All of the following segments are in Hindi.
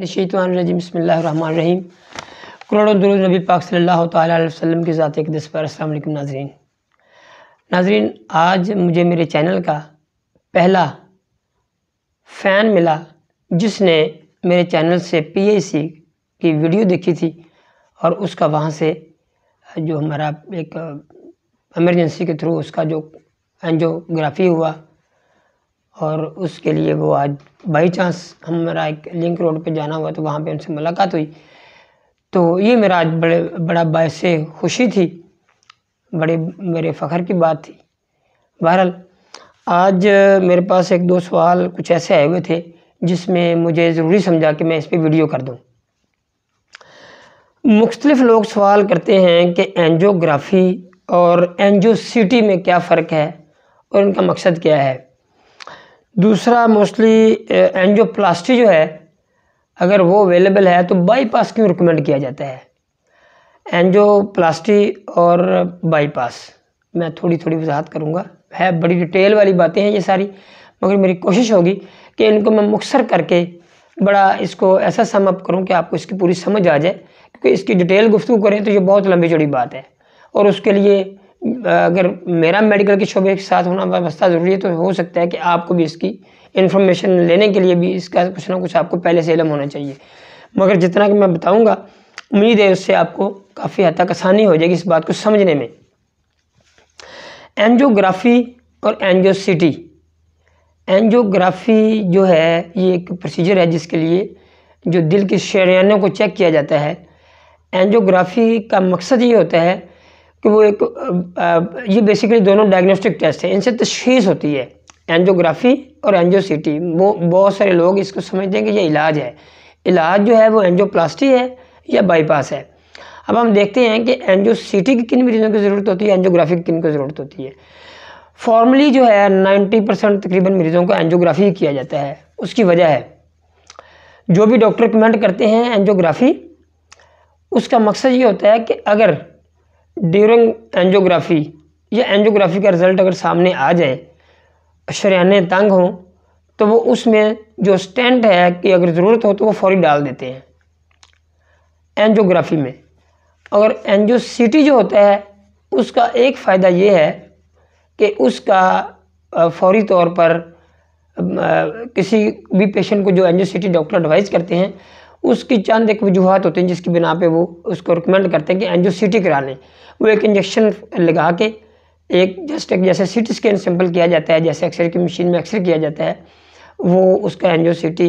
नशीतवानरजीम बसमीम करोड़ों दरुज नबी पाक सल्लल्लाहु अलैहि वसल्लम के साथ एक दस पर असल नाजरीन नाजरीन आज मुझे मेरे चैनल का पहला फ़ैन मिला जिसने मेरे चैनल से पीएसी की वीडियो देखी थी और उसका वहाँ से जो हमारा एक एमरजेंसी के थ्रू उसका जो एनजियोग्राफी हुआ और उसके लिए वो आज बाई चांस हमारा एक लिंक रोड पे जाना हुआ तो वहाँ पे उनसे मुलाकात हुई तो ये मेरा आज बड़े बड़ा बायस खुशी थी बड़े मेरे फ़ख्र की बात थी बहरहाल आज मेरे पास एक दो सवाल कुछ ऐसे आए हुए थे जिसमें मुझे ज़रूरी समझा कि मैं इस पर वीडियो कर दूँ मुख्तलिफ लोग सवाल करते हैं कि एनजियोग्राफ़ी और एनजियो सिटी में क्या फ़र्क है और इनका मकसद क्या है दूसरा मोस्टली एंजियोप्लास्टी जो है अगर वो अवेलेबल है तो बाईपास क्यों रिकमेंड किया जाता है एंजियोप्लास्टी और बाईपास मैं थोड़ी थोड़ी वजाहत करूँगा है बड़ी डिटेल वाली बातें हैं ये सारी मगर मेरी कोशिश होगी कि इनको मैं मुखसर करके बड़ा इसको ऐसा समअप करूँ कि आपको इसकी पूरी समझ आ जाए क्योंकि इसकी डिटेल गुफ्तु करें तो ये बहुत लंबी चौड़ी बात है और उसके लिए अगर मेरा मेडिकल के शोबे के साथ होना वाबस्ता ज़रूरी है तो हो सकता है कि आपको भी इसकी इन्फॉर्मेशन लेने के लिए भी इसका कुछ ना कुछ आपको पहले से इलम होना चाहिए मगर जितना कि मैं बताऊँगा उम्मीद है उससे आपको काफ़ी हद तक आसानी हो जाएगी इस बात को समझने में एनजियोग्राफी और एनजियोसिटी एनजियोग्राफी जो है ये एक प्रोसीजर है जिसके लिए जो दिल के शरियानों को चेक किया जाता है एनजियोग्राफी का मकसद ये होता है कि वो एक ये बेसिकली दोनों डायग्नोस्टिक टेस्ट है इनसे तशीस होती है एंजियोग्राफी और एंजियोसिटी वो बहुत सारे लोग इसको समझते हैं कि ये इलाज है इलाज जो है वो एंजियोप्लास्टी है या बाईपास है अब हम देखते हैं कि एंजियोसिटी की किन मरीजों की ज़रूरत होती है एंजियोग्राफी की किन को ज़रूरत होती है फॉर्मली जो है नाइन्टी परसेंट तकरीबन मरीजों को एनजोग्राफी किया जाता है उसकी वजह है जो भी डॉक्टर रिकमेंड करते हैं एनजियोग्राफी उसका मकसद ये होता है कि अगर ड्यूरिंग एंजियोग्राफी या एंजियोग्राफी का रिज़ल्ट अगर सामने आ जाए शरियाने तंग हों तो वो उसमें जो स्टेंट है कि अगर ज़रूरत हो तो वो फौरी डाल देते हैं एंजियोग्राफी में और एंजियोसिटी जो होता है उसका एक फ़ायदा ये है कि उसका फौरी तौर पर किसी भी पेशेंट को जो एंजियोसिटी डॉक्टर एडवाइज़ करते हैं उसकी चंद एक वजूहत होती हैं जिसकी बिना पे वो उसको रिकमेंड करते हैं कि एनजियो सी टी करा लें वो एक इंजेक्शन लगा के एक जस्ट एक जैसे सी टी स्कैन सिंपल किया जाता है जैसे एक्सरे की मशीन में एक्सरे किया जाता है वो उसका एनजियो सी टी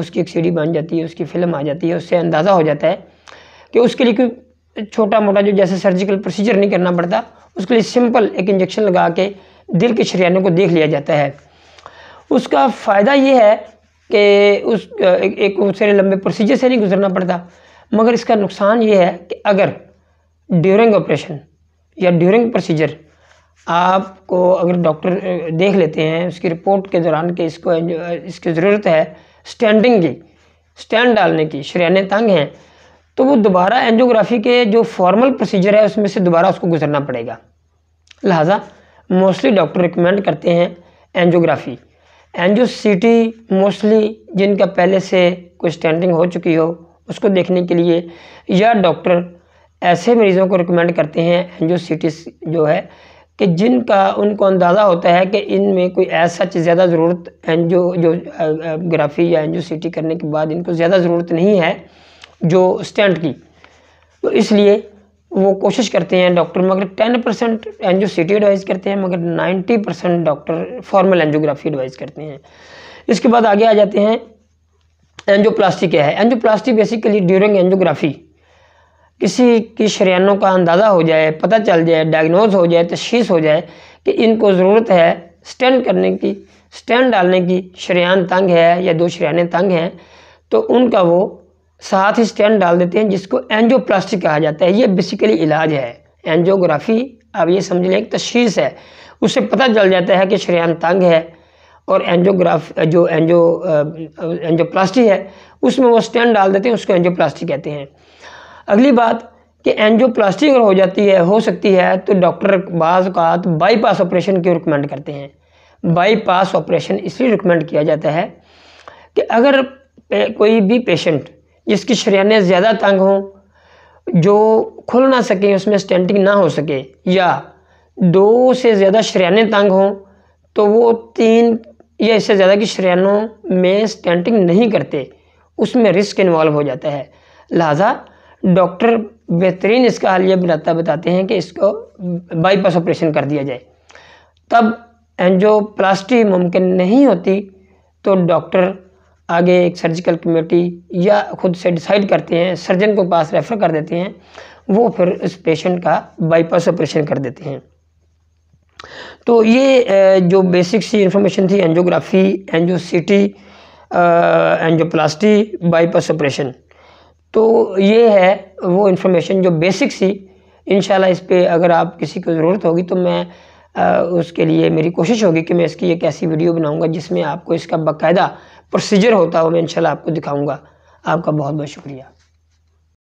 उसकी एक डी बन जाती है उसकी फिल्म आ जाती है उससे अंदाज़ा हो जाता है कि उसके लिए कोई छोटा मोटा जो जैसे सर्जिकल प्रोसीजर नहीं करना पड़ता उसके लिए सिंपल एक इंजेक्शन लगा के दिल के शरियानों को देख लिया जाता है उसका फ़ायदा ये है कि उस एक उससे लंबे प्रोसीजर से नहीं गुजरना पड़ता मगर इसका नुकसान ये है कि अगर ड्यूरिंग ऑपरेशन या ड्यूरिंग प्रोसीजर आपको अगर डॉक्टर देख लेते हैं उसकी रिपोर्ट के दौरान कि इसको इसकी ज़रूरत है स्टैंडिंग की स्टैंड डालने की शरियाने तंग हैं तो वो दोबारा एंजियोग्राफी के जो फॉर्मल प्रोसीजर है उसमें से दोबारा उसको गुजरना पड़ेगा लिहाजा मोस्टली डॉक्टर रिकमेंड करते हैं angiography angio CT mostly जिनका पहले से कोई स्टैंडिंग हो चुकी हो उसको देखने के लिए या डॉक्टर ऐसे मरीज़ों को रिकमेंड करते हैं एन जी जो है कि जिनका उनको अंदाज़ा होता है कि इनमें कोई ऐसा ज़्यादा ज़रूरत एन जो ग्राफी या एन सिटी करने के बाद इनको ज़्यादा ज़रूरत नहीं है जो स्टैंड की तो इसलिए वो कोशिश करते हैं डॉक्टर मगर ten percent angio advice advise करते हैं मगर ninety percent doctor formal angiography advise करते हैं इसके बाद आगे आ जाते हैं प्लास्टिक क्या है प्लास्टिक बेसिकली ड्यूरिंग एनजियोग्राफी किसी की शरियानों का अंदाज़ा हो जाए पता चल जाए डायग्नोज हो जाए तशीस हो जाए कि इनको ज़रूरत है स्टैंड करने की स्टैंड डालने की शरियान तंग है या दो शरियाने तंग हैं तो उनका वो साथ ही स्टेंट डाल देते हैं जिसको एंजियोप्लास्टिक कहा जाता है ये बेसिकली इलाज है एंजियोग्राफी अब ये समझ लें एक तशीस है उससे पता चल जाता है कि श्रेयान तंग है और एंजियोग्राफ जो एंजो एंजियोप्लास्टी है उसमें वो स्टैंड डाल देते हैं उसको एंजियोप्लास्टी कहते हैं अगली बात कि एंजियोप्लास्टी अगर हो जाती है हो सकती है तो डॉक्टर बाज़ात बाईपास ऑपरेशन क्यों रिकमेंड करते हैं बाईपास ऑपरेशन इसलिए रिकमेंड किया जाता है कि अगर कोई भी पेशेंट जिसकी शरियाने ज़्यादा तंग हों जो खुल ना सकें उसमें स्टेंटिंग ना हो सके या दो से ज़्यादा शरियाने तंग हों तो वो तीन या इससे ज़्यादा की शरियानों में स्टेंटिंग नहीं करते उसमें रिस्क इन्वॉल्व हो जाता है लिहाजा डॉक्टर बेहतरीन इसका हाल यह बताता बताते हैं कि इसको बाईपास ऑपरेशन कर दिया जाए तब एंजोप्लास्टी मुमकिन नहीं होती तो डॉक्टर आगे एक सर्जिकल कमेटी या खुद से डिसाइड करते हैं सर्जन को पास रेफ़र कर देते हैं वो फिर उस पेशेंट का बाईपास ऑपरेशन कर देते हैं तो ये जो बेसिक सी इन्फॉर्मेशन थी angiography CT angioplasty bypass operation तो ये है वो इन्फॉर्मेशन जो बेसिक सी इन इस पर अगर आप किसी को ज़रूरत होगी तो मैं आ, उसके लिए मेरी कोशिश होगी कि मैं इसकी एक ऐसी वीडियो बनाऊंगा जिसमें आपको इसका बाकायदा प्रोसीजर होता है वो मैं इनशाला आपको दिखाऊंगा आपका बहुत बहुत शुक्रिया